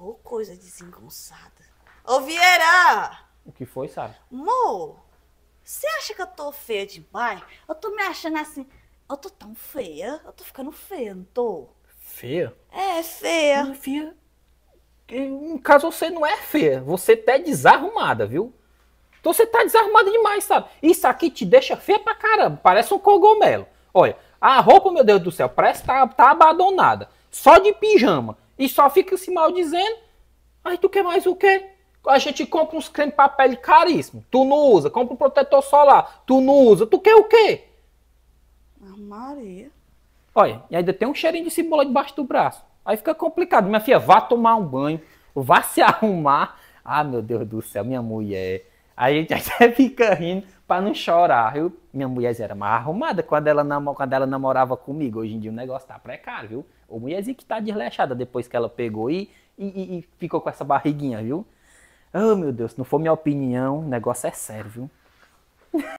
Ô, oh, coisa desengonçada. Ô, oh, Vieira! O que foi, Sara? mo você acha que eu tô feia demais? Eu tô me achando assim. Eu tô tão feia. Eu tô ficando feia, não tô? Feia? É, feia. Não, feia. No caso, você não é feia. Você tá desarrumada, viu? Então você tá desarrumada demais, sabe? Isso aqui te deixa feia pra caramba. Parece um cogumelo. Olha, a roupa, meu Deus do céu, parece que tá, tá abandonada só de pijama, e só fica se maldizendo, aí tu quer mais o quê? A gente compra uns creme pra pele caríssimo, tu não usa, compra um protetor solar, tu não usa, tu quer o quê? Maria. Olha, e ainda tem um cheirinho de cebola debaixo do braço. Aí fica complicado. Minha filha, vá tomar um banho, vá se arrumar. Ah, meu Deus do céu, minha mulher. A gente até fica rindo para não chorar. Eu, minha mulher era mais arrumada quando ela, namo quando ela namorava comigo. Hoje em dia o negócio tá precário, viu? O mulherzinha que tá desleixada depois que ela pegou e, e, e ficou com essa barriguinha, viu? Oh, meu Deus, se não for minha opinião, o negócio é sério, viu?